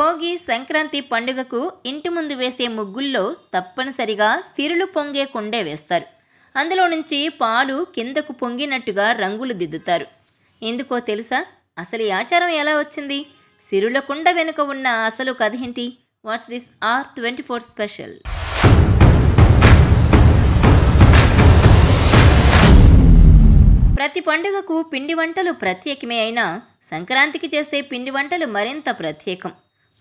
భోగి సంక్రాంతి పండుగకు ఇంటి ముందు వేసే ముగ్గుల్లో తప్పనిసరిగా సిరులు పొంగే కుండే వేస్తారు అందులో నుంచి పాలు కిందకు పొంగినట్టుగా రంగులు దిద్దుతారు ఎందుకో తెలుసా అసలు ఈ ఆచారం ఎలా వచ్చింది సిరుల కుండ వెనుక ఉన్న అసలు కథ ఏంటి what's this are twenty four special ప్రతి పండుగకు పిండి వంటలు ప్రత్యేకమే అయినా సంక్రాంతికి చేసే పిండి వంటలు మరింత ప్రత్యేకం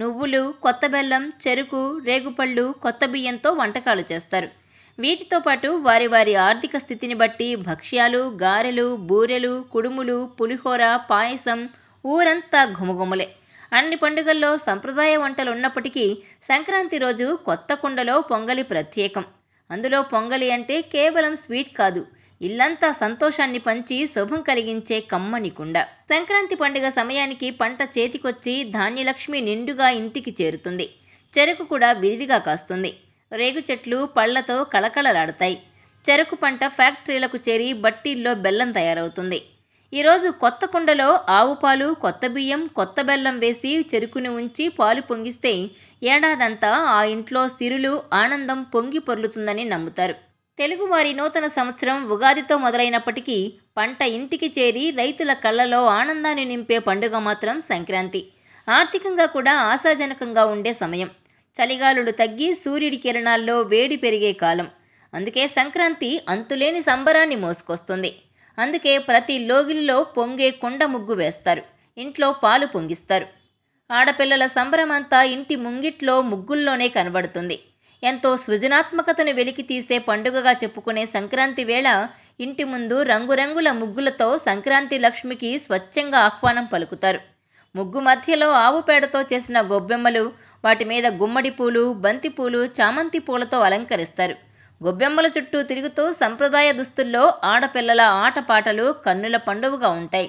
నువ్వులు కొత్త బెల్లం చెరుకు రేగుపళ్ళు కొత్త బియ్యంతో వంటకాలు చేస్తారు వీటితో పాటు వారి వారి ఆర్థిక స్థితిని బట్టి భక్ష్యాలు గారెలు బూరెలు కుడుములు పులిహోర పాయసం ఊరంతా ఘుమఘుమలే అన్ని పండుగల్లో సంప్రదాయ వంటలు ఉన్నప్పటికీ సంక్రాంతి రోజు కొత్త కుండలో పొంగలి ప్రత్యేకం అందులో పొంగలి అంటే కేవలం స్వీట్ కాదు ఇల్లంతా సంతోషాన్ని పంచి శుభం కలిగించే కమ్మని కుండ సంక్రాంతి పండుగ సమయానికి పంట చేతికొచ్చి ధాన్యలక్ష్మి నిండుగా ఇంటికి చేరుతుంది చెరుకు కూడా విరివిగా కాస్తుంది రేగు చెట్లు పళ్లతో కళకళలాడతాయి చెరుకు పంట ఫ్యాక్టరీలకు చేరి బట్టీల్లో బెల్లం తయారవుతుంది ఈరోజు కొత్త కుండలో ఆవు పాలు కొత్త బియ్యం కొత్త బెల్లం వేసి చెరుకుని ఉంచి పాలు పొంగిస్తే ఏడాదంతా ఆ ఇంట్లో సిరులు ఆనందం పొంగి పొర్లుతుందని నమ్ముతారు తెలుగువారి నూతన సంవత్సరం ఉగాదితో మొదలైనప్పటికీ పంట ఇంటికి చేరి రైతుల కళ్ళలో ఆనందాన్ని నింపే పండుగ మాత్రం సంక్రాంతి ఆర్థికంగా కూడా ఆశాజనకంగా ఉండే సమయం చలిగాలుడు తగ్గి సూర్యుడి కిరణాల్లో వేడి పెరిగే కాలం అందుకే సంక్రాంతి అంతులేని సంబరాన్ని మోసుకొస్తుంది అందుకే ప్రతి లోగిలిలో పొంగే కొండ ముగ్గు వేస్తారు ఇంట్లో పాలు పొంగిస్తారు ఆడపిల్లల సంబరమంతా ఇంటి ముంగిట్లో ముగ్గుల్లోనే కనబడుతుంది ఎంతో సృజనాత్మకతను వెలికి తీసే పండుగగా చెప్పుకునే సంక్రాంతి వేళ ఇంటి ముందు రంగురంగుల ముగ్గులతో సంక్రాంతి లక్ష్మికి స్వచ్ఛంగా ఆహ్వానం పలుకుతారు ముగ్గు మధ్యలో ఆవు పేడతో చేసిన గొబ్బెమ్మలు వాటి మీద గుమ్మడి పూలు బంతి పూలు చామంతి పూలతో అలంకరిస్తారు గొబ్బెమ్మల చుట్టూ తిరుగుతూ సంప్రదాయ దుస్తుల్లో ఆడపిల్లల ఆటపాటలు కన్నుల పండుగగా ఉంటాయి